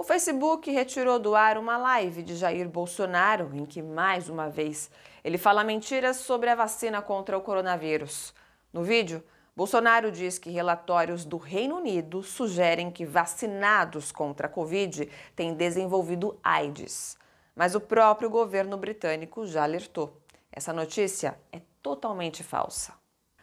O Facebook retirou do ar uma live de Jair Bolsonaro, em que, mais uma vez, ele fala mentiras sobre a vacina contra o coronavírus. No vídeo, Bolsonaro diz que relatórios do Reino Unido sugerem que vacinados contra a Covid têm desenvolvido AIDS. Mas o próprio governo britânico já alertou. Essa notícia é totalmente falsa.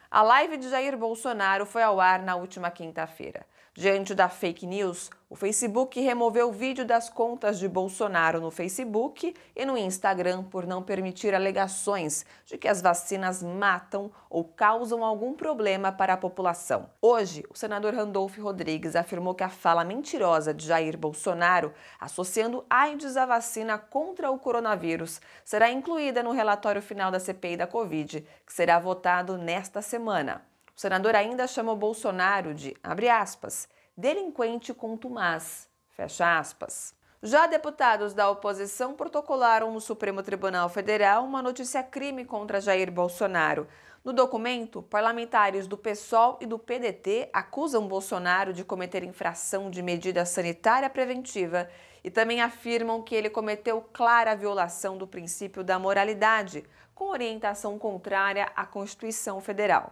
A live de Jair Bolsonaro foi ao ar na última quinta-feira. Diante da fake news, o Facebook removeu o vídeo das contas de Bolsonaro no Facebook e no Instagram por não permitir alegações de que as vacinas matam ou causam algum problema para a população. Hoje, o senador Randolfo Rodrigues afirmou que a fala mentirosa de Jair Bolsonaro, associando AIDS à vacina contra o coronavírus, será incluída no relatório final da CPI da Covid, que será votado nesta semana. O senador ainda chamou Bolsonaro de, abre aspas, delinquente contumaz. Fecha aspas. Já deputados da oposição protocolaram no Supremo Tribunal Federal uma notícia crime contra Jair Bolsonaro. No documento, parlamentares do PSOL e do PDT acusam Bolsonaro de cometer infração de medida sanitária preventiva e também afirmam que ele cometeu clara violação do princípio da moralidade, com orientação contrária à Constituição Federal.